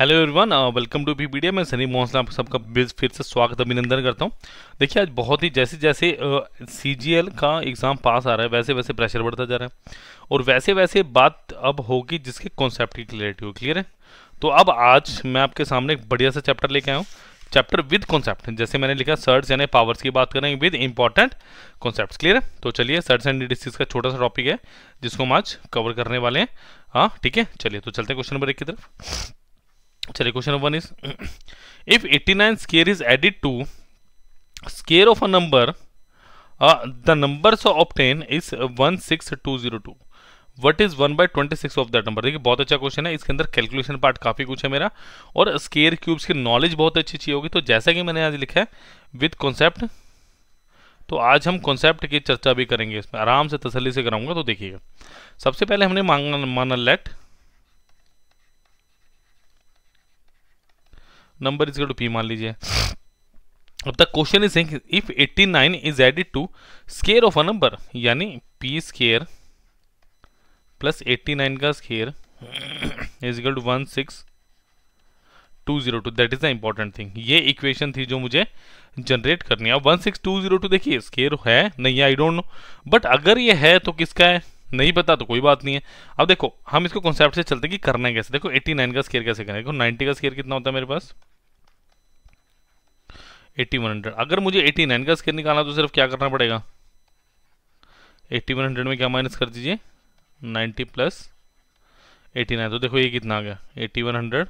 Hello everyone welcome to B media मैं सनी मोहन आप सबका फिर से स्वागत अभिनंदन करता हूं देखिए आज बहुत ही जैसे जैसे सी uh, का एग्ज़ाम पास आ रहा है वैसे वैसे प्रेशर बढ़ता जा रहा है और वैसे वैसे बात अब होगी जिसके कॉन्सेप्ट की क्लियरिटी हो क्लियर है तो अब आज मैं आपके सामने एक बढ़िया सा चैप्टर लेके आया हूँ चैप्टर विद कॉन्सेप्ट जैसे मैंने लिखा सर्ट्स यानी पावर्स की बात करेंगे विद इंपॉर्टेंट कॉन्सेप्ट क्लियर है तो चलिए सर्ट्स एंड डिस्टिस का छोटा सा टॉपिक है जिसको हम आज कवर करने वाले हैं हाँ ठीक है चलिए तो चलते हैं क्वेश्चन नंबर एक की तरफ चलिए question number one is if 89 square is added to square of a number the number so obtain is one six two zero two what is one by twenty six of that number देखिए बहुत अच्छा question है इसके अंदर calculation part काफी कुछ है मेरा और स्केयर क्यूब्स की नॉलेज बहुत अच्छी चाहिए होगी तो जैसा कि मैंने आज लिखा है विथ कॉन्सेप्ट तो आज हम कॉन्सेप्ट की चर्चा भी करेंगे इसमें आराम से तसली से कराऊंगा तो देखिएगा सबसे पहले हमने मांगा माना let number is two P मान लीजिए अब तक question is saying if 89 is added to square of a number यानी पी स्केयर प्लस 89 का square is equal to one six two zero two that is the important thing ये equation थी जो मुझे जनरेट करनी है अब one six two zero two देखिए स्केयर है नहीं आई डोंट नो बट अगर ये है तो किसका है नहीं पता तो कोई बात नहीं है अब देखो हम इसको कॉन्सेप्ट से चलते कि करना है कैसे देखो 89 का स्केयर कैसे करें देखो 90 का स्केयर कितना होता है मेरे पास एट्टी वन हंड्रेड अगर मुझे एट्टी नाइन का स्केयर निकालना तो सिर्फ क्या करना पड़ेगा एट्टी वन हंड्रेड में क्या माइनस कर दीजिए नाइन्टी प्लस एटी नाइन तो देखो ये कितना आ गया eighty one hundred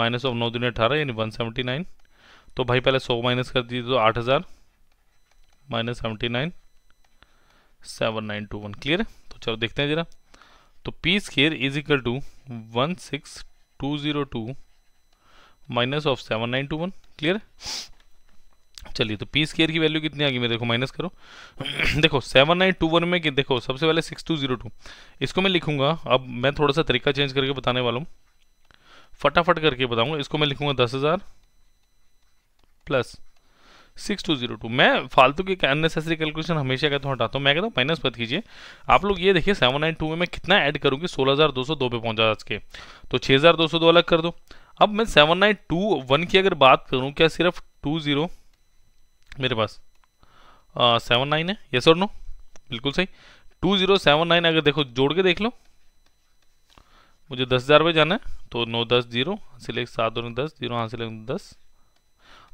minus of नौ दिन अठारह यानी वन सेवेंटी नाइन तो भाई पहले सौ माइनस कर दीजिए तो आठ हज़ार minus seventy nine seven nine two one clear है तो चलो देखते हैं ज़रा तो P square is equal to one six two zero two minus of seven nine two one clear चलिए तो पी स्केयर की वैल्यू कितनी आ गई मैं देखो माइनस करो देखो सेवन नाइन टू वन में देखो सबसे पहले सिक्स टू जीरो टू इसको मैं लिखूंगा अब मैं थोड़ा सा तरीका चेंज करके बताने वाला हूँ फटाफट करके बताऊंगा इसको मैं लिखूंगा दस हज़ार plus six two zero two मैं फालतू की अननेसेसरी कैलकुलेशन हमेशा कहता हूँ हटाता हूँ मैं कहता हूँ माइनस मत कीजिए आप लोग ये देखिए सेवन नाइन टू में मैं कितना ऐड करूँगी सोलह हज़ार दो सौ दो पे पहुँचा आज के तो छः हज़ार दो सौ दो अलग कर दो अब मैं सेवन नाइन टू वन की अगर बात करूँ क्या सिर्फ टू जीरो मेरे पास सेवन नाइन है यस और नो बिल्कुल सही टू जीरो सेवन नाइन अगर देखो जोड़ के देख लो मुझे दस हज़ार रुपये जाना है तो नौ दस जीरो हाँ सात और दस जीरो हाँ से दस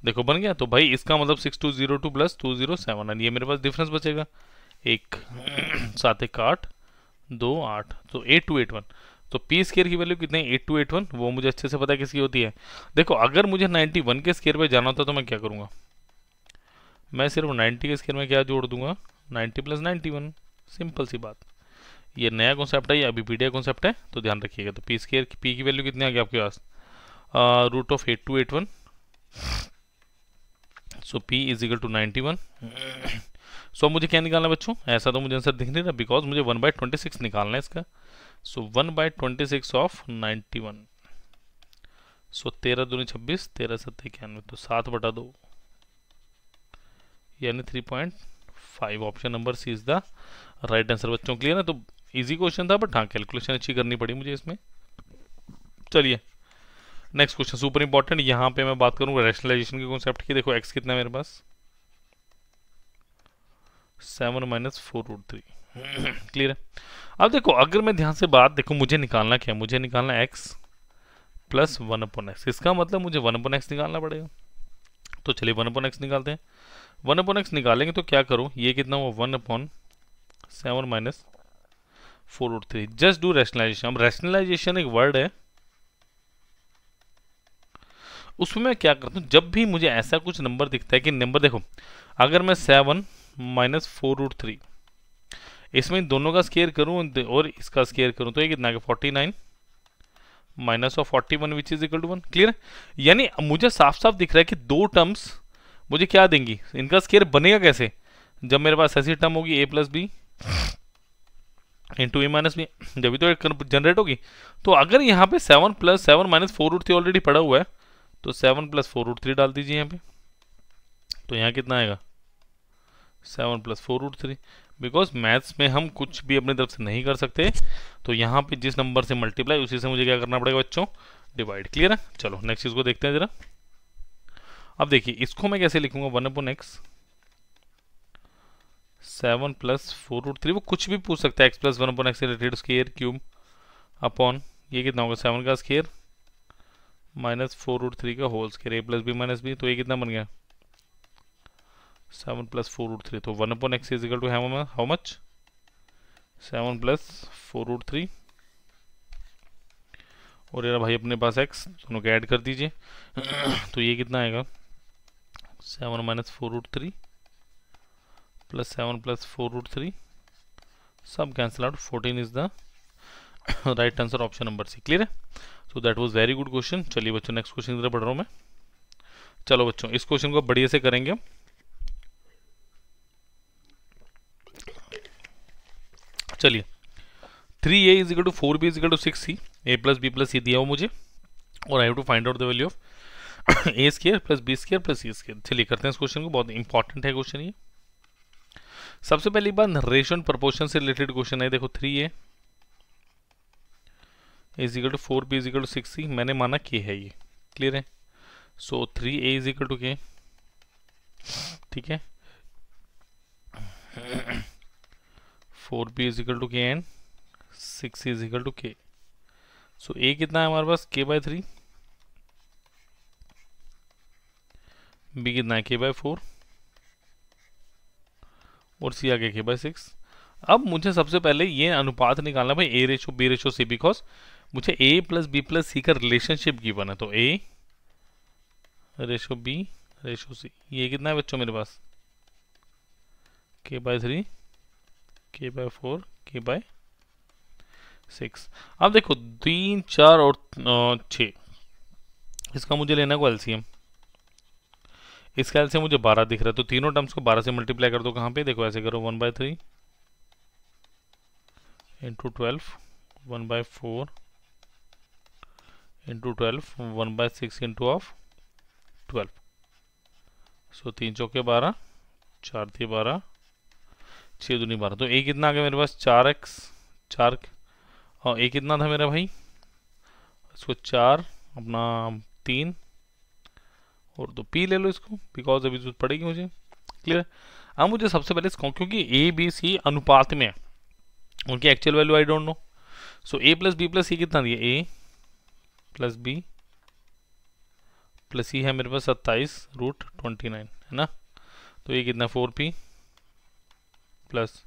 देखो बन गया तो भाई इसका मतलब six two zero two plus two zero seven nine ये मेरे पास डिफरेंस बचेगा एक सात एक आठ दो आठ तो एट टू एट वन तो पी स्केयर की वैल्यू कितनी एट टू एट वन वो मुझे अच्छे से पता किसकी होती है देखो अगर मुझे नाइन्टी वन के स्केयर पर जाना होता तो मैं क्या करूँगा मैं सिर्फ 90 के स्केयर में क्या जोड़ दूंगा 90 प्लस नाइन्टी सिंपल सी बात ये नया कॉन्सेप्ट है ये अभी पी कॉन्सेप्ट है तो ध्यान रखिएगा तो पी स्केयर की पी की वैल्यू कितनी आ गई आपके पास root of eight two eight one so P is equal to ninety one so मुझे क्या निकालना है बच्चों ऐसा तो मुझे आंसर दिख नहीं रहा बिकॉज मुझे वन बाई ट्वेंटी सिक्स निकालना है इसका so one by twenty six of ninety one so तेरह दूनी छब्बीस तेरह सत्तर इक्यानवे तो सात बटा दो यानी three point five option number C is the right answer बच्चों क्लियर है तो इजी क्वेश्चन था बट हाँ कैलकुलेशन अच्छी करनी पड़ी मुझे इसमें चलिए नेक्स्ट क्वेश्चन सुपर इंपॉर्टेंट यहाँ पे मैं बात करूंगा रैशनलाइजेशन के कॉन्सेप्ट की देखो एक्स कितना है मेरे पास seven minus four root three clear है अब देखो अगर मैं ध्यान से बात देखो मुझे निकालना क्या है मुझे निकालना X plus one upon X इसका मतलब मुझे वन अपन एक्स निकालना पड़ेगा तो चलिए वन अपन एक्स निकालते हैं वन अपॉन एक्स निकालेंगे तो क्या करूँ ये कितना हुआ one upon seven minus four root three just do rationalization अब रैशनलाइजेशन एक वर्ड है उसमें मैं क्या करता हूँ जब भी मुझे ऐसा कुछ नंबर दिखता है कि नंबर देखो अगर मैं seven minus four root three इसमें दोनों का स्केयर करूँ और इसका स्केयर करूँ तो ये कितना forty nine minus of forty one which is equal to one clear यानी मुझे साफ साफ दिख रहा है कि दो टर्म्स मुझे क्या देंगी इनका स्केयर बनेगा कैसे जब मेरे पास ऐसी टर्म होगी A plus B into A minus B जब भी तो एक जनरेट होगी तो अगर यहाँ पे seven plus seven minus four root three already पड़ा हुआ है तो seven plus four root three डाल दीजिए यहाँ पे तो यहाँ कितना आएगा seven plus four root three because maths में हम कुछ भी अपनी तरफ से नहीं कर सकते तो यहाँ पे जिस नंबर से मल्टीप्लाई उसी से मुझे क्या करना पड़ेगा बच्चों डिवाइड क्लियर है चलो नेक्स्ट चीज़ को देखते हैं ज़रा अब देखिए इसको मैं कैसे लिखूंगा one upon X seven plus four root three वो कुछ भी पूछ सकता है X plus one upon X related square cube upon ये कितना होगा सेवन का square minus four root three का whole square A plus B minus B तो ये कितना बन गया seven plus four root three तो one upon X is equal to how much seven plus four root three और यार भाई अपने पास एक्स दोनों को ऐड कर दीजिए तो ये कितना आएगा seven minus four root three plus seven plus four root three सब cancel out fourteen is the right answer option number C clear है so that was very good question चलिए बच्चों नेक्स्ट क्वेश्चन इधर पढ़ रहा हूँ मैं चलो बच्चों इस क्वेश्चन को बढ़िया से करेंगे हम चलिए three A is equal to four B is equal to six C A plus B plus C दिया हो मुझे और I have to find out the value of A square plus B square plus C square चलिए करते हैं इस question को बहुत इंपॉर्टेंट है क्वेश्चन ये सबसे पहली बात रेशन प्रपोर्शन से रिलेटेड क्वेश्चन है देखो three A is equal to four B is equal to six C मैंने माना के है ये क्लियर है so three A is equal to K ठीक है four B is equal to K and six equal to K so ए कितना है हमारे पास के बाय थ्री बी कितना है के बाय फोर और सी आगे के बाय सिक्स अब मुझे सबसे पहले ये अनुपात निकालना भाई A ratio B ratio C because मुझे ए प्लस बी प्लस सी का रिलेशनशिप की बना तो A ratio B ratio C ये कितना है बच्चों मेरे पास K by three K by four K by six अब देखो तीन चार और छ इसका मुझे लेना को एलसीएम इस ख्याल से मुझे बारह दिख रहा है तो तीनों टर्म्स को बारह से मल्टीप्लाई कर दो कहाँ पे देखो ऐसे करो one by three into twelve one by four into twelve one by six into of twelve so तीन चौके बारह चार थी बारह छः दूनी बारह तो एक कितना आ गया मेरे पास चार एक्स चार और एक कितना था मेरा भाई उसको चार अपना तीन और तो पी ले लो इसको बिकॉज अभी जरूरत पड़ेगी मुझे क्लियर अब मुझे सबसे पहले इसको क्योंकि ए बी सी अनुपात में है उनकी actual value I don't know so A plus B plus C कितना दिया A plus B plus C है मेरे पास सत्ताईस रूट ट्वेंटी नाइन है ना तो ये कितना four P plus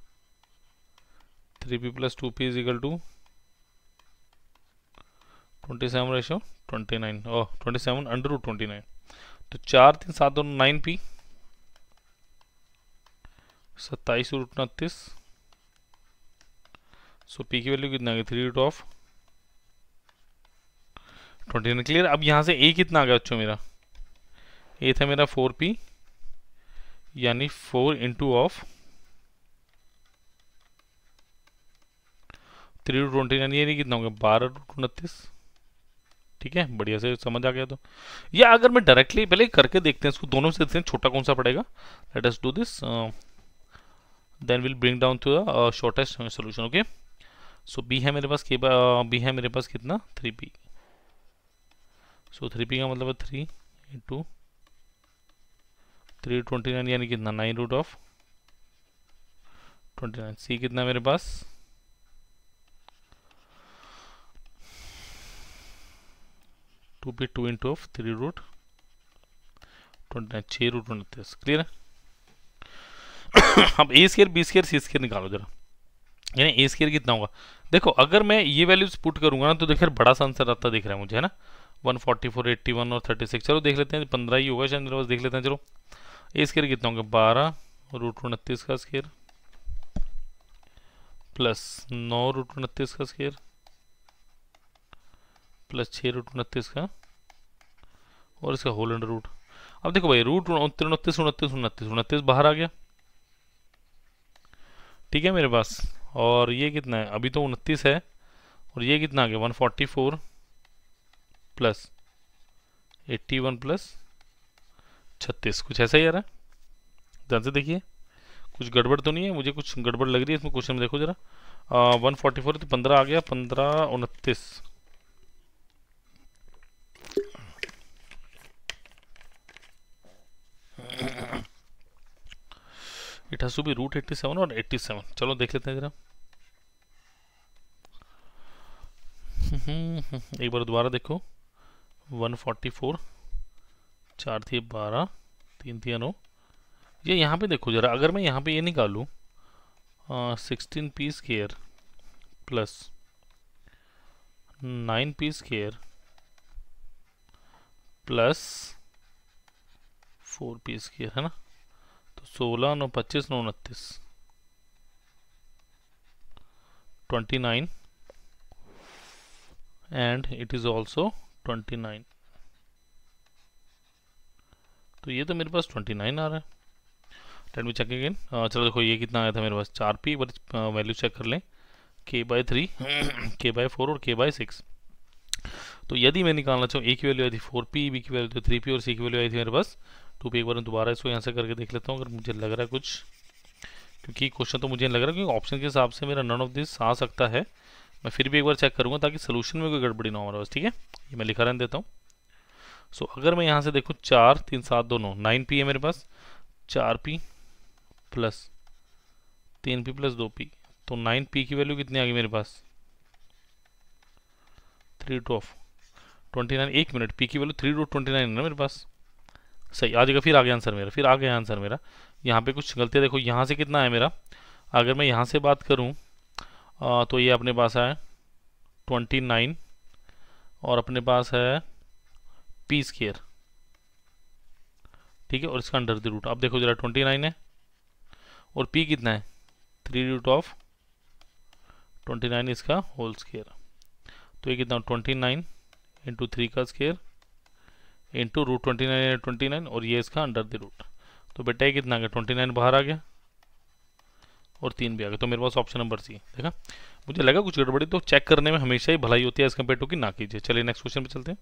three P plus two P equal to twenty seven ratio twenty nine oh twenty seven under root twenty nine तो चार तीन सात दो नाइन पी सत्ताईस रूट उनतीस सो पी की वैल्यू कितना आ गया three root of twenty nine clear अब यहां से ए कितना आ गया बच्चों मेरा ए था मेरा फोर पी यानी four into of three root twenty nine यानी कितना हो गया बारह रूट उनतीस ठीक है बढ़िया से समझ आ गया तो या अगर मैं डायरेक्टली पहले करके देखते हैं इसको दोनों से देखते हैं छोटा कौन सा पड़ेगा let's do this then will bring down to the shortest solution okay so B है मेरे पास के बी uh, है मेरे पास कितना three P so three P का मतलब है three into three twenty nine यानी कितना nine root of twenty nine C कितना मेरे पास टू पे two into of three root twenty root उनतीस क्लियर है अब A square B square C square निकालो जरा यानी ए स्केयर कितना होगा देखो अगर मैं ये वैल्यूज पुट करूंगा ना तो देखिए बड़ा सा आंसर आता दिख रहा है मुझे है ना 144, 81 और 36 चलो देख लेते हैं पंद्रह ही होगा शायद बस देख लेते हैं चलो ए स्केयर कितना होगा बारह रूट उनतीस का स्केयर प्लस नौ रूट उनतीस का स्केयर प्लस छः रूट उनतीस का और इसका होल अंडर रूट अब देखो भाई रूट उनतीस उनतीस उनतीस उनतीस बाहर आ गया ठीक है मेरे पास और ये कितना है अभी तो उनतीस है और ये कितना आ गया one forty four plus eighty one plus छत्तीस कुछ ऐसा ही आ रहा है ध्यान से देखिए कुछ गड़बड़ तो नहीं है मुझे कुछ गड़बड़ लग रही है इसमें क्वेश्चन में देखो जरा वन फोर्टी फोर तो पंद्रह आ गया पंद्रह उनतीस it has to be root eighty seven और एट्टी सेवन चलो देख लेते हैं ज़रा एक बार दोबारा देखो वन फोर्टी फोर चार थी बारह तीन थी नौ ये यहाँ पे देखो ज़रा अगर मैं यहाँ पे ये निकालू sixteen P square plus nine P square plus four P square है ना सोलह नौ पच्चीस नौ उनतीस twenty nine and it is also twenty nine तो ये तो मेरे पास ट्वेंटी नाइन आ रहा है टेन भी चेक अगेन चलो देखो ये कितना आया था मेरे पास चार पी बट वैल्यू चेक कर लें K by three K by four और के बाय सिक्स तो यदि मैं निकालना चाहूँ ए की वैल्यू आई थी फोर पी बी की वैल्यू थी थ्री पी और सी की वैल्यू आई थी मेरे पास टू तो पे एक बार दोबारा इसको यहाँ से करके देख लेता हूँ अगर मुझे लग रहा है कुछ क्योंकि क्वेश्चन तो मुझे लग रहा है क्योंकि ऑप्शन के हिसाब से मेरा नन ऑफ दिस आ सकता है मैं फिर भी एक बार चेक करूँगा ताकि सोल्यूशन में कोई गड़बड़ी ना हो हमारे पास ठीक है ये मैं लिखा रहने देता हूँ सो so, अगर मैं यहाँ से देखूँ चार तीन सात दो नौ नाइन पी है मेरे पास चार पी प्लस तीन पी प्लस दो पी तो नाइन पी की वैल्यू कितनी आ गई मेरे पास three two of twenty nine एक मिनट पी की value three two twenty nine है ना मेरे पास सही आ जाएगा फिर आ गया आंसर मेरा फिर आ गया आंसर मेरा यहाँ पे कुछ गलतियाँ देखो यहाँ से कितना है मेरा अगर मैं यहाँ से बात करूँ तो ये अपने पास है ट्वेंटी नाइन और अपने पास है पी स्केयर ठीक है और इसका अंडर द रूट अब देखो जरा ट्वेंटी नाइन है और पी कितना है three root of twenty nine इसका होल स्केयर तो ये कितना ट्वेंटी नाइन इंटू थ्री का square into root twenty nine twenty nine और ये इसका अंडर द रूट तो बेटा ये कितना आ गया ट्वेंटी नाइन बाहर आ गया और तीन भी आ गया तो मेरे पास ऑप्शन नंबर सी देखा मुझे लगा कुछ गड़बड़ी तो चेक करने में हमेशा ही भलाई होती है एज कम्पेयर टू कि ना कीजिए चलिए नेक्स्ट क्वेश्चन पर चलते हैं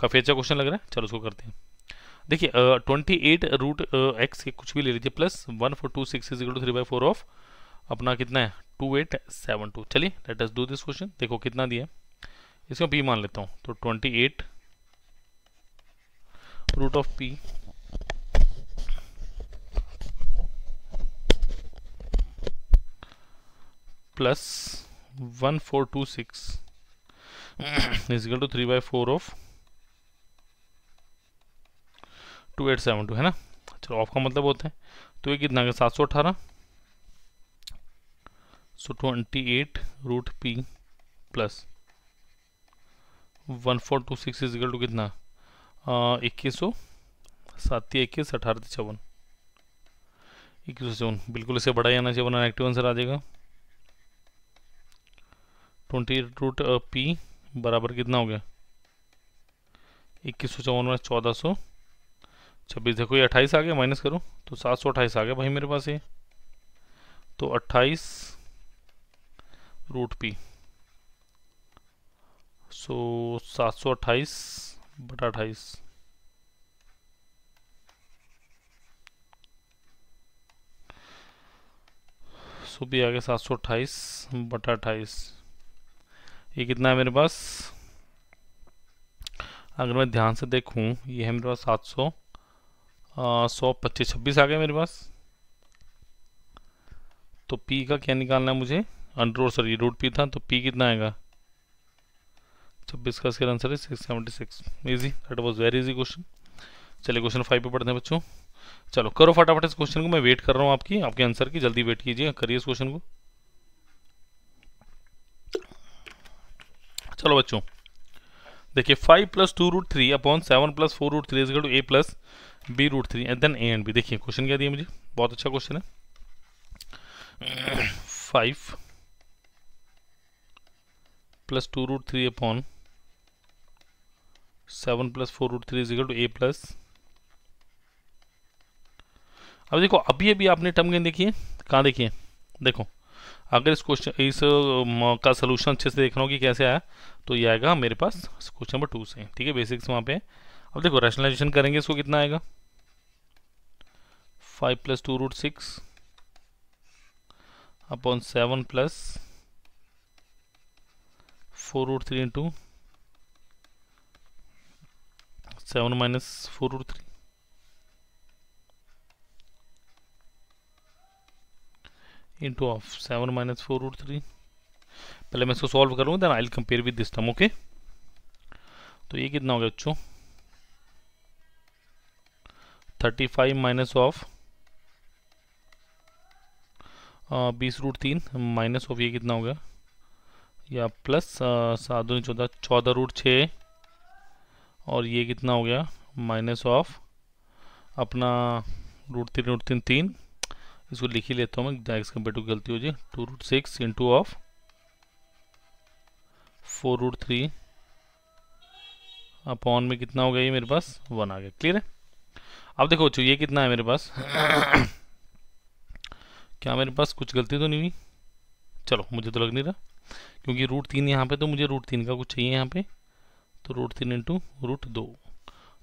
काफ़ी अच्छा क्वेश्चन लग रहा है चलो उसको करते हैं देखिए ट्वेंटी एट रूट एक्स के कुछ भी ले लीजिए plus one four two six is two three by four of अपना कितना है टू एट सेवन टू चलिए let us do this question देखो कितना दिया है इसको पी मान लेता हूँ तो twenty eight root of P plus one four two six plus two three by four of two eight seven two है ना चलो ऑफ का मतलब होता है तो ये कितना का सात सौ अठारह so twenty eight root P plus one four two six is equal two कितना इक्कीस सौ सात इक्कीस अठारह चौवन इक्कीस सौ चौवन बिल्कुल इसे बड़ा ही आना चाहिए एक्टिव आंसर आ जाएगा ट्वेंटी रूट पी बराबर कितना हो गया इक्कीस सौ चौवन में चौदह सौ छब्बीस देखो ये अट्ठाईस आ गया माइनस करो तो सात सौ अट्ठाईस आ गया भाई मेरे पास ये तो अट्ठाईस रूट पी सो सात सौ अट्ठाईस बटा अट्ठाईस सो भी आ गया सात सौ अट्ठाईस बटा अट्ठाईस ये कितना है मेरे पास अगर मैं ध्यान से देखूं ये है मेरे पास सात सौ सौ पच्चीस छब्बीस आ गया मेरे पास तो पी का क्या निकालना है मुझे अंडर सॉरी रूट पी था तो पी कितना आएगा छब्बीस का इसका आंसर है six seventy six easy that was very easy question चलिए क्वेश्चन फाइव पे पढ़ते हैं बच्चों चलो करो फटाफट इस क्वेश्चन को मैं वेट कर रहा हूँ आपकी आपके आंसर की जल्दी वेट कीजिए करिए इस क्वेश्चन को चलो बच्चों देखिए five plus two root three upon seven plus four root three is equal two A plus B root three and then A and B देखिए क्वेश्चन क्या दिया मुझे बहुत अच्छा क्वेश्चन है five plus two root three upon seven plus four root three is equal two A plus अब देखो अभी अभी आपने टर्म गेन देखिए कहाँ देखिए देखो अगर इस क्वेश्चन इस का सोल्यूशन अच्छे से देख रहा हूँ कि कैसे आया तो ये आएगा मेरे पास क्वेश्चन नंबर टू से ठीक है बेसिक्स वहाँ पे अब देखो रैशनलाइजेशन करेंगे इसको कितना आएगा five plus two root six upon seven plus four root three into seven minus four root three into of seven minus four root three पहले मैं इसको सॉल्व करूँगा then I compare with this term okay तो ये कितना हो गया बच्चों थर्टी फाइव माइनस ऑफ बीस रूट तीन माइनस ऑफ ये कितना हो गया या प्लस सात दो चौदह चौदह रूट छः और ये कितना हो गया माइनस ऑफ अपना रूट तीन रूट तीन तीन इसको लिख ही लेता हूँ मैं एक्स कंपेयर टू गलती हो जाए two root six into of four root three upon में कितना हो गया ये मेरे पास वन आ गया क्लियर है अब देखो ये कितना है मेरे पास क्या मेरे पास कुछ गलती तो नहीं हुई चलो मुझे तो लग नहीं रहा क्योंकि रूट तीन यहाँ पे तो मुझे रूट तीन का कुछ चाहिए यहाँ पे तो रूट तीन इंटू रूट दो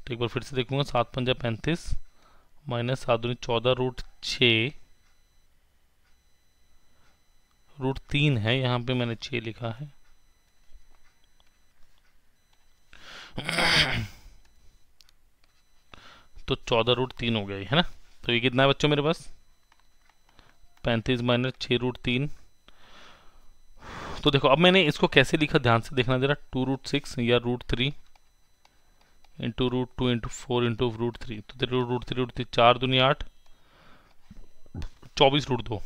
तो एक बार फिर से देखूंगा सात पंजा पैंतीस माइनस सात दूनी चौदह रूट छ रूट तीन है यहां पे मैंने छ लिखा है तो चौदह रूट तीन हो गया है ना तो ये कितना है बच्चों मेरे पास पैंतीस माइनस छ रूट तीन तो देखो अब मैंने इसको कैसे लिखा ध्यान से देखना जरा टू रूट सिक्स या root three into root two into four into root three तो रूट थ्री रूट थ्री चार दुनिया आठ चौबीस रूट दो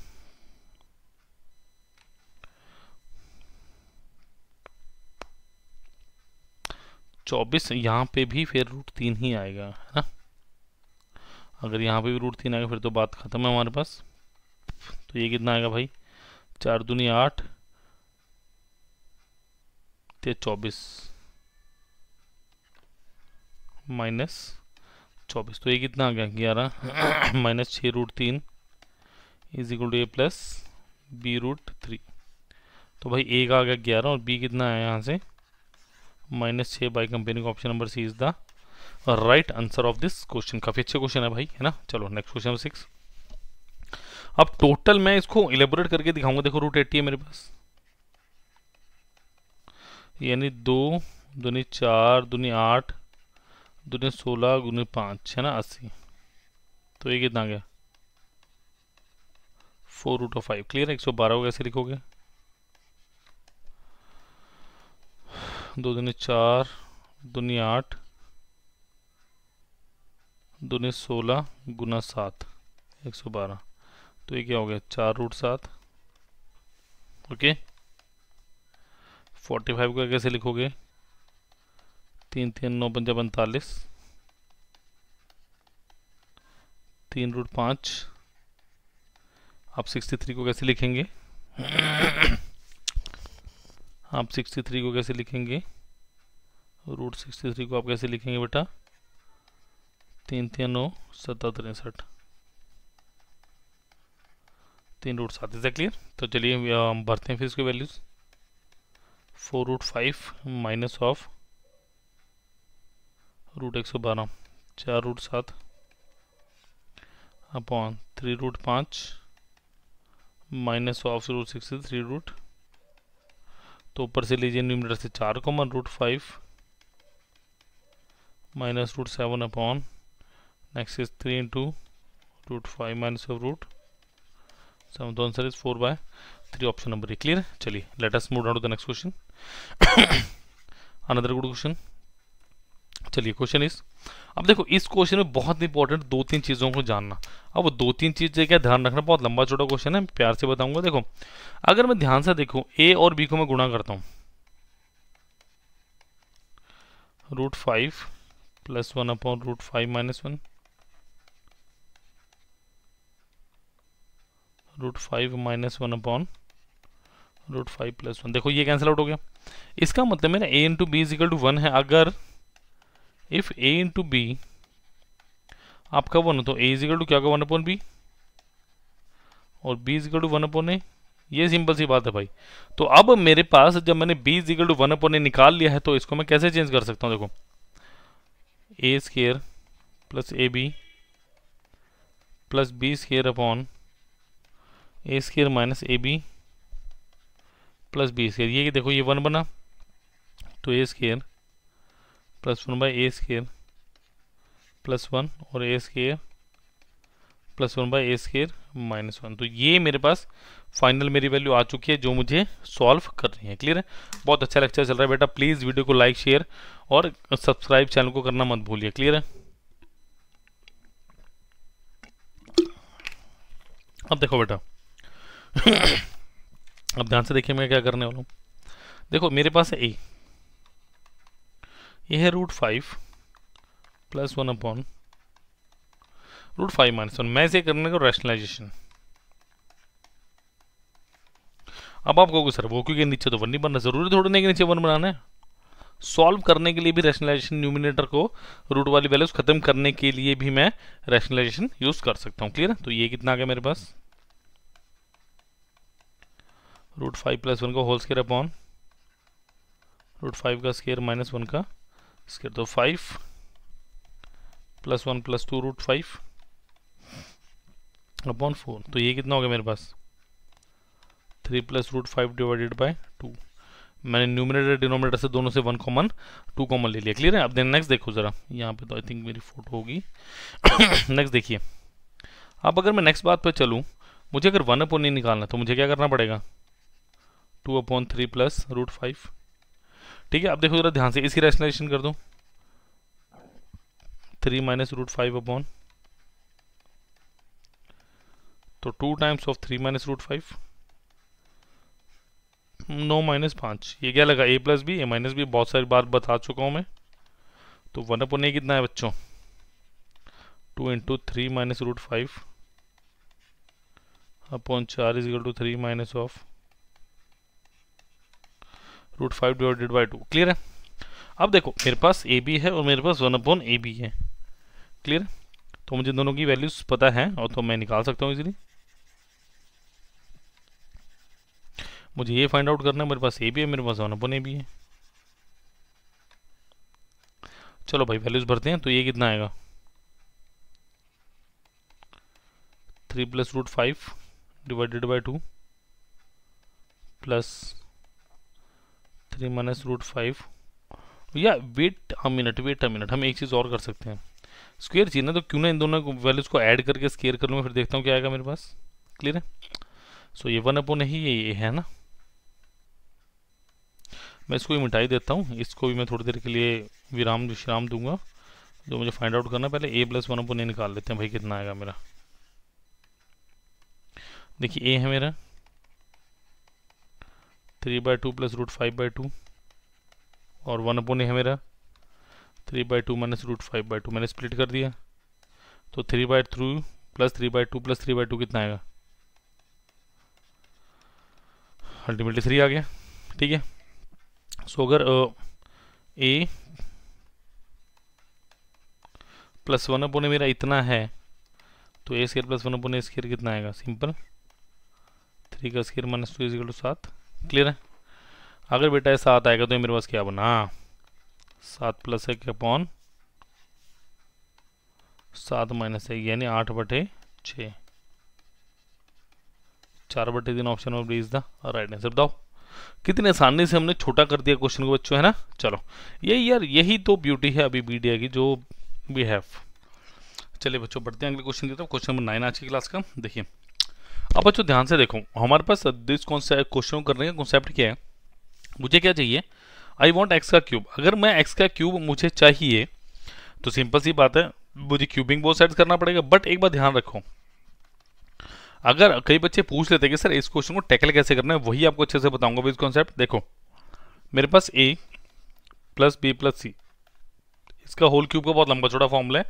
चौबीस यहां पे भी फिर रूट तीन ही आएगा है ना अगर यहां पे भी रूट तीन आएगा फिर तो बात ख़त्म है हमारे पास तो ये कितना आएगा भाई चार दुनिया आठ ते चौबीस माइनस चौबीस तो ये कितना आ गया ग्यारह माइनस छः रूट तीन is equal to A plus B root three तो भाई ए का आ गया ग्यारह और बी कितना आया यहाँ से माइनस छः बाई कंपनी का option number C is the right answer of this question काफ़ी अच्छे क्वेश्चन है भाई है ना चलो नेक्स्ट क्वेश्चन सिक्स अब टोटल मैं इसको इलेबोरेट करके दिखाऊंगा देखो रूट एट्टी है मेरे पास यानी दो दुनी चार दूनी आठ दुनी सोलह गुनी पाँच है ना अस्सी तो ये कितना गया four root of five clear है एक सौ बारह को कैसे लिखोगे दो दुनी चार दुनी आठ दुनी सोलह गुना सात एक सौ बारह तो ये क्या हो गया चार रूट सात ओके okay? फोर्टी फाइव का कैसे लिखोगे तीन तीन नौ पंजा पैंतालीस तीन रूट पाँच आप सिक्सटी थ्री को कैसे लिखेंगे आप सिक्सटी थ्री को कैसे लिखेंगे रूट सिक्सटी थ्री को आप कैसे लिखेंगे बेटा तीन तीन नौ सत्तर तिरसठ तीन रूट सात इज क्लियर तो चलिए हम भरते हैं फिर इसके values four root five minus of root एक सौ बारह चार रूट सात अपॉन थ्री रूट पाँच minus of root six three root तो ऊपर से लीजिए न्यूमिनेटर से चार common root five minus root seven upon next is three into root five minus of root seven तो answer is four by three option number is clear chali let us move down to the next question another good question चलिए question इस अब देखो इस question में बहुत important दो तीन चीज़ों को जानना अब दो तीन चीज़ें क्या ध्यान रखना बहुत लंबा छोटा क्वेश्चन है प्यार से बताऊंगा देखो अगर मैं ध्यान से देखूँ ए और बी को मैं गुणा करता हूं root five plus one upon root five minus one root five minus one upon root five plus one देखो ये कैंसिल आउट हो गया इसका मतलब मेरा A into B is equal two one है अगर इफ़ ए इंटू बी आपका वन हो तो ए इजिकल टू क्या होगा वन अपॉन बी और B is equal two one upon A ये सिंपल सी बात है भाई तो अब मेरे पास जब मैंने B is equal two one upon A निकाल लिया है तो इसको मैं कैसे चेंज कर सकता हूँ देखो A square plus A B plus B square upon A square minus A B plus B square ये देखो ये वन बना तो A square plus one by A square plus one और A square plus one by A square minus one तो ये मेरे पास final मेरी वैल्यू आ चुकी है जो मुझे सॉल्व करनी है क्लियर है बहुत अच्छा लेक्चर चल रहा है बेटा प्लीज़ वीडियो को लाइक शेयर और सब्सक्राइब चैनल को करना मत भूलिए क्लियर है अब देखो बेटा अब ध्यान से देखिए मैं क्या करने वाला हूँ देखो मेरे पास है ए ये है root five plus one upon root five minus one मैं इसे करने का रैशनलाइजेशन अब आप कहोगे सर वो क्योंकि नीचे तो वन नहीं बनना जरूरी थोड़ी नहीं कि नीचे वन बनाना है सॉल्व करने के लिए भी रैशनलाइजेशन न्यूमिनेटर को रूट वाली वैल्यूज खत्म करने के लिए भी मैं रैशनलाइजेशन यूज कर सकता हूँ क्लियर तो ये कितना आ गया मेरे पास रूट फाइव प्लस वन का whole square upon root five का स्केयर माइनस वन का स्केयर तो five plus one plus two root five upon four तो ये कितना हो गया मेरे पास three plus root five divided by two मैंने न्यूमिनेटर डिनोमिनेटर से दोनों से वन कॉमन टू कॉमन ले लिया क्लियर है अब देन नेक्स्ट देखो ज़रा यहाँ पे तो आई थिंक मेरी फोटो होगी नेक्स्ट देखिए अब अगर मैं नेक्स्ट बात पर चलूँ मुझे अगर वन अपॉन ए निकालना तो मुझे क्या करना पड़ेगा two upon three plus root five ठीक है अब देखो जरा ध्यान से इसकी रेशनलाइजेशन कर दो three minus root five upon तो two times of three minus root five नौ माइनस पाँच ये क्या लगा A plus B A minus B बहुत सारी बार बता चुका हूँ मैं तो वन अपॉन ए कितना है बच्चों two into three minus root five upon चार is equal to three minus of root five divided by two clear है अब देखो मेरे पास ए बी है और मेरे पास वन अपॉन ए बी है क्लियर तो मुझे दोनों की वैल्यूज पता है और तो मैं निकाल सकता हूँ इजीली मुझे ये फाइंड आउट करना है मेरे पास ए बी है मेरे पास वन अपॉन ए बी है चलो भाई वैल्यूज भरते हैं तो ये कितना आएगा three plus root five divided by two plus three minus root five या wait a minute wait a minute हम एक चीज़ और कर सकते हैं स्क्वेयर चाहिए ना तो क्यों ना इन दोनों वैल्यूज को ऐड करके स्केयर कर लूँगा फिर देखता हूँ क्या आएगा मेरे पास क्लियर है सो so, ये वन अपो नहीं ये ये है ना मैं इसको भी मिटाई देता हूँ इसको भी मैं थोड़ी देर के लिए विराम विश्राम दूंगा जो मुझे फाइंड आउट करना पहले ए प्लस वन अपो नहीं निकाल लेते हैं भाई कितना आएगा मेरा देखिए ए है मेरा three by two plus root five by two और वन अपोन है मेरा three by two minus root five by two मैंने स्प्लिट कर दिया तो three by through plus three by two plus three by two कितना आएगा अल्टीमेटली थ्री आ गया ठीक है सो अगर ए प्लस वन अपोन मेरा इतना है तो A square plus one upon A square कितना आएगा सिंपल थ्री का square minus two is equal two सात क्लियर है अगर बेटा ये सात आएगा तो ये मेरे पास क्या बना सात प्लस एक अपॉन सात माइनस एक यानी आठ बटे छ चार बटे तीन ऑप्शन में ब्रीज द राइट आंसर बताओ कितनी आसानी से हमने छोटा कर दिया क्वेश्चन को बच्चों है ना चलो यही यार यही तो ब्यूटी है अभी बी की जो वी हैव चलिए बच्चों बढ़ते हैं अगले क्वेश्चन देता हूँ क्वेश्चन नंबर नाइन आज की क्लास का देखिए अब बच्चों ध्यान से देखो हमारे पास दिस क्वेश्चन करने का कॉन्सेप्ट क्या है मुझे क्या चाहिए आई वॉन्ट एक्स का क्यूब अगर मैं एक्स का क्यूब मुझे चाहिए तो सिंपल सी बात है मुझे क्यूबिंग बहुत साइड करना पड़ेगा बट एक बार ध्यान रखो अगर कई बच्चे पूछ लेते हैं कि सर इस क्वेश्चन को टैकल कैसे करना है वही आपको अच्छे से बताऊंगा इस कॉन्सेप्ट देखो मेरे पास A plus B plus C इसका होल क्यूब का बहुत लंबा छोटा फॉर्मूला है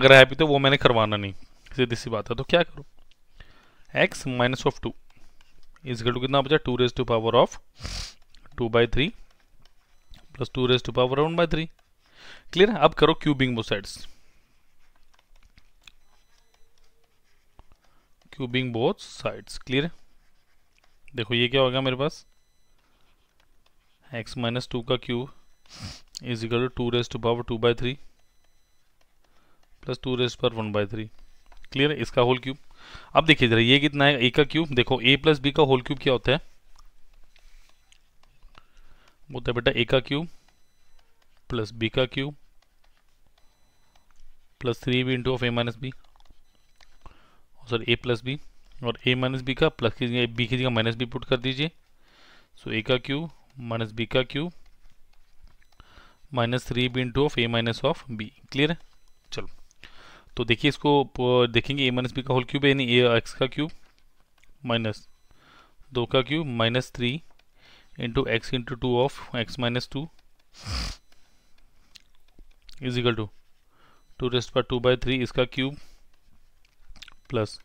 अगर हैप्पी तो वो मैंने करवाना नहीं सीधी सी बात है तो क्या करूँ X minus of two is two कितना बचा two raise to power of two by three plus two raise to power one by three clear अब करो cubing both sides cubing both sides clear देखो ये क्या होगा मेरे पास एक्स माइनस टू का cube is equal two two raise to power two by three plus two raise power one by three clear इसका होल क्यूब अब देखिए जरा ये कितना है ए का क्यूब देखो ए प्लस बी का होल क्यूब क्या होता है बोलता है बेटा ए का क्यूब प्लस बी का cube plus three b into of a minus b sir a plus b और ए माइनस बी का प्लस की जगह बी की जगह माइनस बी पुट कर दीजिए सो ए का क्यूब माइनस बी का cube minus three b into of a minus of b clear है तो देखिए इसको देखेंगे ए माइनस बी का होल क्यूब यानी ए एक्स का क्यूब माइनस दो का cube minus three into x into two of x minus two is equal to two raised पर टू बाय थ्री इसका क्यूब प्लस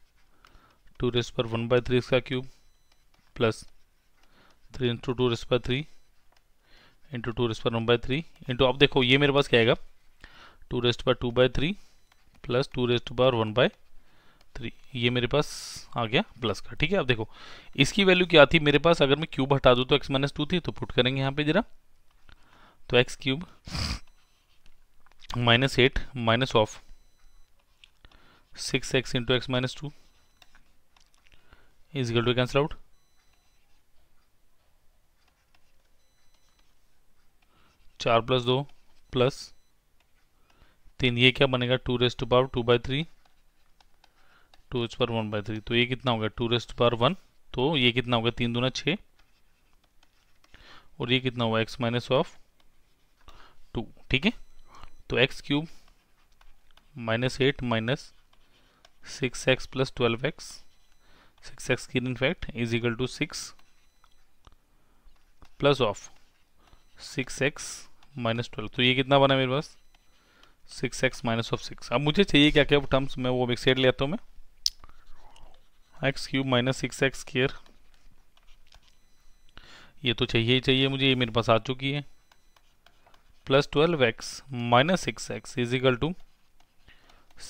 टू रेस्ट पर one by three इसका cube plus three into two raised पर three into two raised पर one by three into अब देखो ये मेरे पास क्या आएगा टू रेस्ट पर two by three plus two raise to power one by three ये मेरे पास आ गया प्लस का ठीक है अब देखो इसकी वैल्यू क्या थी मेरे पास अगर मैं क्यूब हटा दूँ तो एक्स माइनस टू थी तो पुट करेंगे यहाँ पे जरा तो x cube minus eight minus of six x into x minus two is equal to cancel out चार प्लस दो प्लस तीन ये क्या बनेगा two raised to power two by three two एच पर वन बाई थ्री तो ये कितना होगा टू रेस्ट पावर वन तो ये कितना होगा तीन दूना छः और ये कितना होगा एक्स माइनस ऑफ टू ठीक है तो x cube minus eight minus six x plus twelve x six x की in fact is equal to six plus of six x minus twelve तो ये कितना बना मेरे पास six x minus of six अब मुझे चाहिए क्या क्या टर्म्स मैं वो मिक्सेड ले लेता हूँ मैं x cube minus six x square ये तो चाहिए ही चाहिए मुझे ये मेरे पास आ चुकी है plus twelve x minus six x is equal to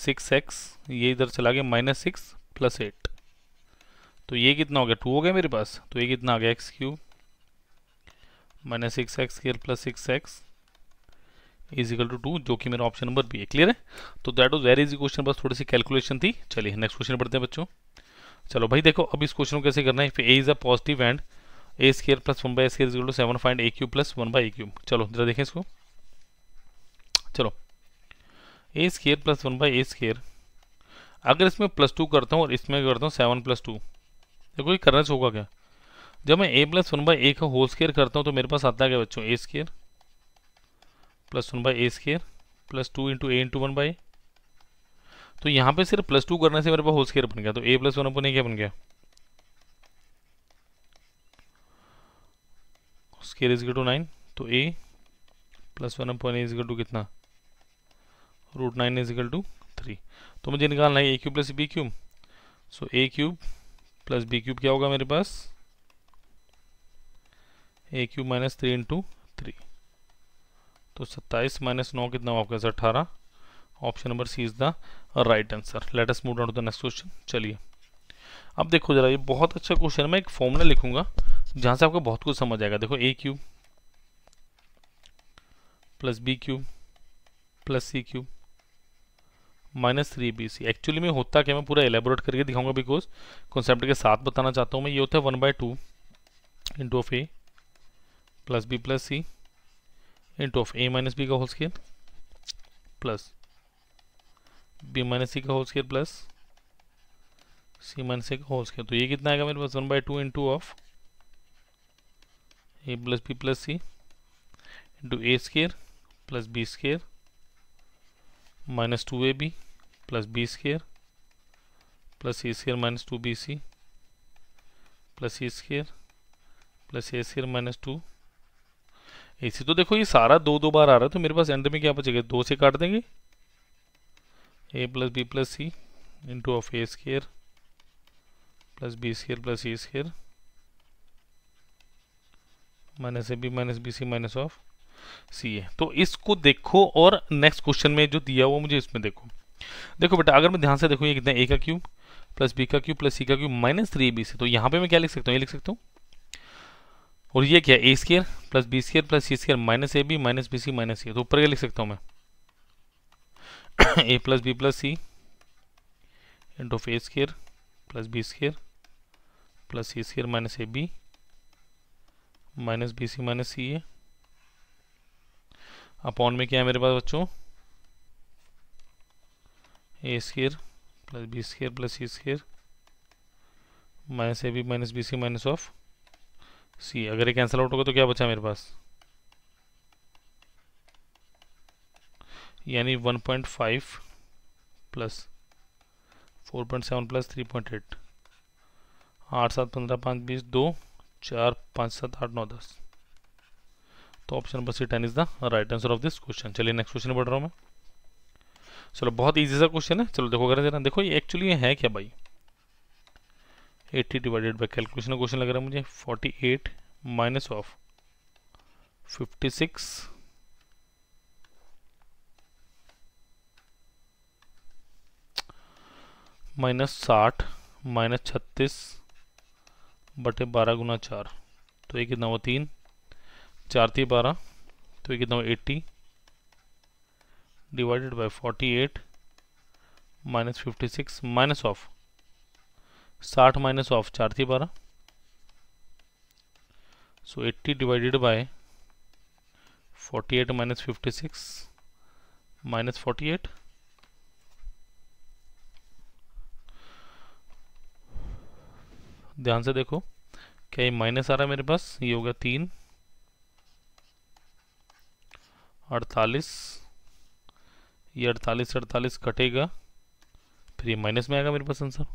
six x ये इधर चला गया माइनस सिक्स प्लस एट तो ये कितना हो गया टू हो गया मेरे पास तो ये कितना आ गया x cube minus six x square plus six x is equal to two जो कि मेरा ऑप्शन नंबर बी है क्लियर है तो that was very easy question बस थोड़ी सी कैलकुलेशन थी चलिए नेक्स्ट क्वेश्चन पढ़ते हैं बच्चों चलो भाई देखो अब इस क्वेश्चन को कैसे करना है a is a positive and a square plus one by square is equal to seven find a cube plus one by a cube चलो जरा देखें इसको चलो a square plus one by A square अगर इसमें प्लस टू करता हूँ और इसमें करता हूँ सेवन प्लस टू देखो ये करना से होगा क्या जब मैं a plus one by a का होल स्केयर करता हूँ तो मेरे पास आता है क्या बच्चों a square plus one by A square plus two into a into one by तो यहाँ पे सिर्फ प्लस टू करने से मेरे पास होल स्केयर बन गया तो ए प्लस वन अपन ए क्या बन गया स्केयर इज टू नाइन तो a plus one upon is to कितना root nine is equal to three तो मुझे निकालना है a cube plus b cube so a cube plus b cube क्या होगा मेरे पास a cube minus three into three तो 27 माइनस नौ कितना आपके आंसर अठारह option number C is the right answer let us move down to the next question चलिए अब देखो जरा ये बहुत अच्छा क्वेश्चन है मैं एक फॉर्मूला लिखूंगा जहां से आपको बहुत कुछ समझ आएगा देखो a cube plus b cube plus c cube minus three b c actually में होता क्या मैं पूरा एलेबोरेट करके दिखाऊंगा बिकॉज कॉन्सेप्ट के साथ बताना चाहता हूँ मैं ये होता है one by two into of a plus B plus c into of a minus b का whole square plus B minus c का whole square plus c minus a का होल स्केयर तो ये कितना आएगा मेरे पास one by two into of a plus B plus c into a square plus B square minus two a B plus B square plus a square minus to be c plus a square plus a square minus two इसी तो देखो ये सारा दो दो बार आ रहा है तो मेरे पास एंड में क्या बचेगा दो से काट देंगे a plus B plus c into of A square plus B square plus C square minus A b minus b c minus of c a तो इसको देखो और नेक्स्ट क्वेश्चन में जो दिया हुआ मुझे इसमें देखो देखो बेटा अगर मैं ध्यान से देखूँ ये कितना ए का क्यूब प्लस बी का क्यूब प्लस सी का क्यूब माइनस थ्री बी से तो यहाँ पे मैं क्या लिख सकता हूँ ये लिख सकता हूँ और ये क्या a square plus B square plus C square minus A b minus b c minus a तो ऊपर क्या लिख सकता हूँ मैं a plus B plus c into of A square plus B square plus C square minus A b minus b c minus c a upon में क्या है मेरे पास बच्चों a square plus B square plus C square minus A b minus b c minus of c अगर ये cancel out होगा तो क्या बचा मेरे पास यानी 1.5 plus four point seven plus three point eight आठ सात पंद्रह पाँच बीस दो चार पाँच सात आठ नौ दस तो option number C ten is the right answer of this question चलिए नेक्स्ट क्वेश्चन बढ़ रहा हूँ मैं चलो बहुत ईजी सा क्वेश्चन है चलो देखो करें जरा देखो ये एक्चुअली है क्या भाई eighty divided by calculation question लग रहा है मुझे forty eight minus of fifty six minus साठ माइनस छत्तीस बटे बारह गुना चार तो एक कितना हुआ तीन चार थी बारह तो एक कितना हुआ eighty divided by forty eight minus fifty six minus of साठ माइनस ऑफ चार थी बारह so eighty divided by forty eight minus fifty six minus forty eight ध्यान से देखो क्या ये माइनस आ रहा है मेरे पास ये हो गया तीन अड़तालीस ये अड़तालीस अड़तालीस कटेगा फिर ये माइनस में आएगा मेरे पास आंसर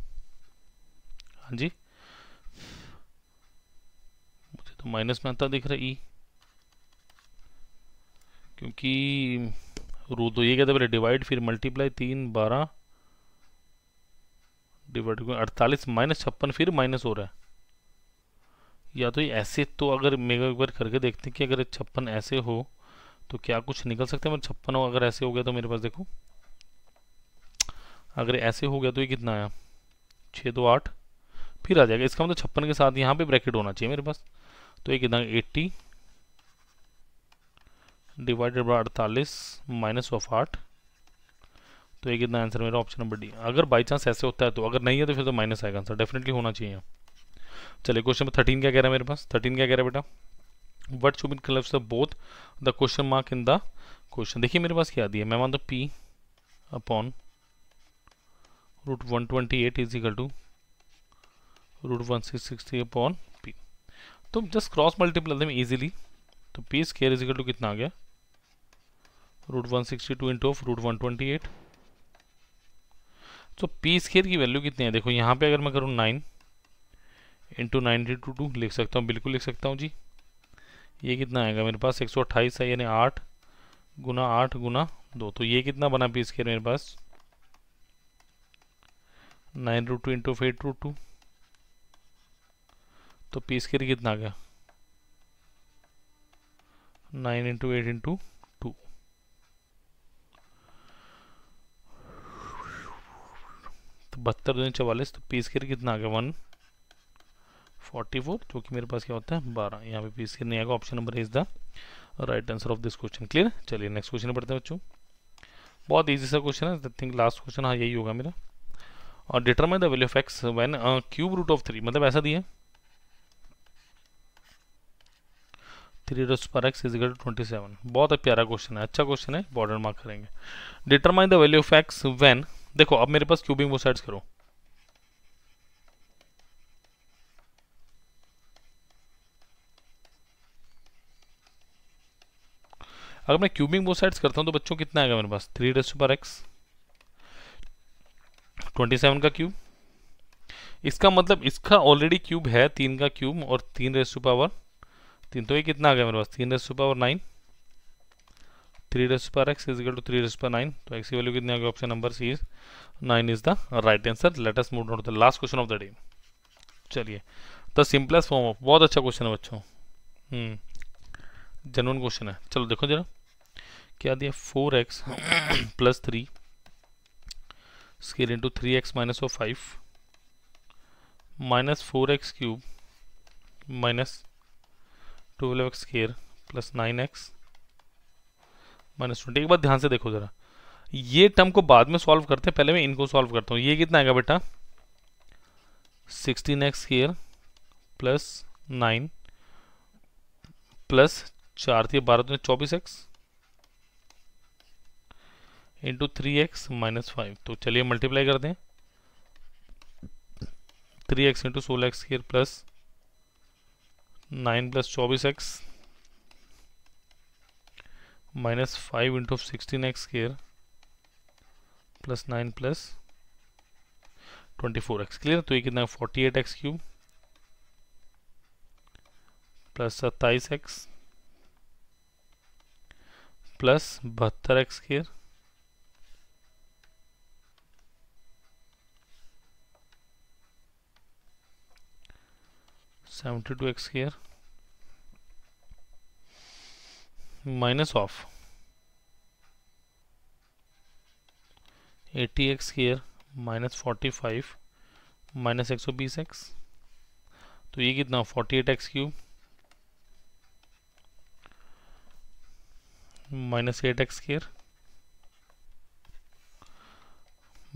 हाँ जी मुझे तो माइनस में आता दिख रहा ई e। क्योंकि रू तो ये कहते पहले डिवाइड फिर मल्टीप्लाई तीन बारह डिवाइड अड़तालीस माइनस छप्पन फिर माइनस हो रहा है या तो ये ऐसे तो अगर मेगा बार करके देखते हैं कि अगर छप्पन ऐसे हो तो क्या कुछ निकल सकते हैं मेरे मतलब छप्पन हो अगर ऐसे हो गया तो मेरे पास देखो अगर ऐसे हो गया तो ये कितना आया छः दो आठ फिर आ जाएगा इसका मतलब छप्पन के साथ यहाँ पे ब्रैकेट होना चाहिए मेरे पास तो एक इधर एट्टी डिवाइडेड बाय अड़तालीस माइनस ऑफ आठ तो एक इधर आंसर मेरा ऑप्शन नंबर डी अगर बाई चांस ऐसे होता है तो अगर नहीं है तो फिर तो माइनस आएगा आंसर डेफिनेटली होना चाहिए चलिए क्वेश्चन नंबर थर्टीन क्या कह रहा है मेरे पास थर्टीन क्या कह रहा है बेटा what should be colours of both the question mark in the question देखिए मेरे पास क्या दिया मैं मानता हूँ p upon root one twenty eight is equal to root one six sixty upon p तो just cross multiple them easily तो पी स्केयर इज टू कितना आ गया root one sixty two into of root one twenty eight तो P square की value कितनी है देखो यहाँ पे अगर मैं करूँ nine into ninety two two लिख सकता हूँ बिल्कुल लिख सकता हूँ जी ये कितना आएगा मेरे पास एक सौ अट्ठाईस है यानी आठ गुना आठ गुना दो तो ये कितना बना पी स्केयर मेरे पास nine root two into eight root two तो पी स्केयर कितना आ गया nine into eight into two तो बहत्तर दो चवालीस तो पी स्केयर कितना आ गया वन फोर्टी फोर जो कि मेरे पास क्या होता है बारह यहाँ पे पी स्केयर नहीं आएगा option number is the right answer of this question clear चलिए नेक्स्ट क्वेश्चन पढ़ते हैं बच्चों बहुत ईजी सा क्वेश्चन है थिंक लास्ट क्वेश्चन हाँ यही होगा मेरा और determine the value of x when cube root of three मतलब ऐसा दिया थ्री रोज पर x is equal to twenty seven बहुत प्यारा क्वेश्चन है अच्छा क्वेश्चन है बॉर्डर मार्क करेंगे determine the value of x when देखो अब मेरे पास क्यूबिंग वो साइड्स करो अगर मैं क्यूबिंग वो साइड्स करता हूँ तो बच्चों कितना आएगा मेरे पास थ्री रेस्ट पर एक्स ट्वेंटी सेवन का क्यूब इसका मतलब इसका ऑलरेडी क्यूब है तीन का क्यूब और तीन रेस्ट पावर तीन तो ये कितना आ गया मेरे पास तीन raise power nine three raise power x is equal to three raise power nine तो एक्स की वैल्यू कितनी आ गई option number C is nine is the right answer let us move to the last question of the day चलिए the simplest form of बहुत अच्छा question है बच्चों जनवन हम्म, क्वेश्चन है चलो देखो जरा क्या दिया four x plus three square into three x minus of five minus four x cube minus twelve x square plus nine x minus twenty एक बार ध्यान से देखो ज़रा ये टर्म को बाद में सॉल्व करते हैं पहले मैं इनको सॉल्व करता हूँ ये कितना आएगा बेटा sixteen x square plus nine plus चार थी बारह तो चौबीस x into three x minus five तो चलिए मल्टीप्लाई कर दें थ्री एक्स इंटू सोलह x square plus nine plus चौबीस x minus five into sixteen x square plus nine plus twenty four x clear तो ये कितना है forty eight x cube plus सत्ताईस एक्स प्लस बहत्तर x square seventy two x square minus of eighty x square minus forty five minus एक सौ बीस x तो ये कितना forty eight x cube minus eight x square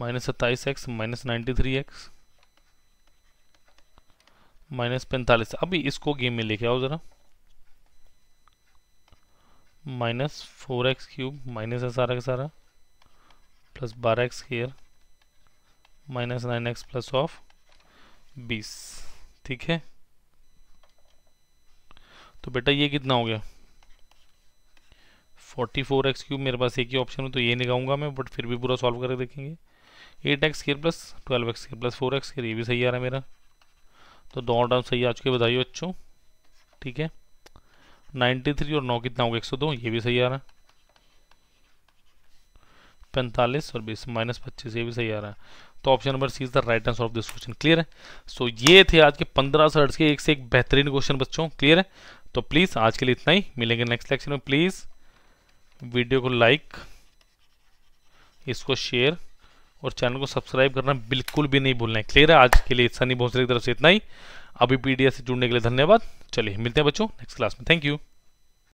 minus सत्ताईस x minus ninety three x minus पैंतालीस अभी इसको गेम में लेके आओ ज़रा minus four x cube minus है सारा का सारा प्लस बारह x square minus nine x plus of बीस ठीक है तो बेटा ये कितना हो गया फोर्टी फोर एक्स क्यूब मेरे पास एक ही ऑप्शन है तो ये निकाऊंगा मैं बट फिर भी पूरा सॉल्व करके देखेंगे eight x square plus twelve x square plus four x square ये भी सही आ रहा है मेरा तो दो टर्म सही आ चुके बताइए बच्चों ठीक है 93 और 9 कितना होगा 102 ये भी सही आ रहा है पैंतालीस और बीस माइनस पच्चीस ये भी सही आ रहा है तो option number C is the right answer of this question clear है सो so, ये थे आज के पंद्रह सर्ट्स के एक से एक बेहतरीन क्वेश्चन बच्चों क्लियर है तो प्लीज़ आज के लिए इतना ही मिलेंगे नेक्स्ट लेक्चर में प्लीज़ वीडियो को लाइक इसको शेयर और चैनल को सब्सक्राइब करना बिल्कुल भी नहीं भूलना है क्लियर है आज के लिए सनी भोसले की तरफ से इतना ही अभी पीडीएस से जुड़ने के लिए धन्यवाद चलिए मिलते हैं बच्चों नेक्स्ट क्लास में थैंक यू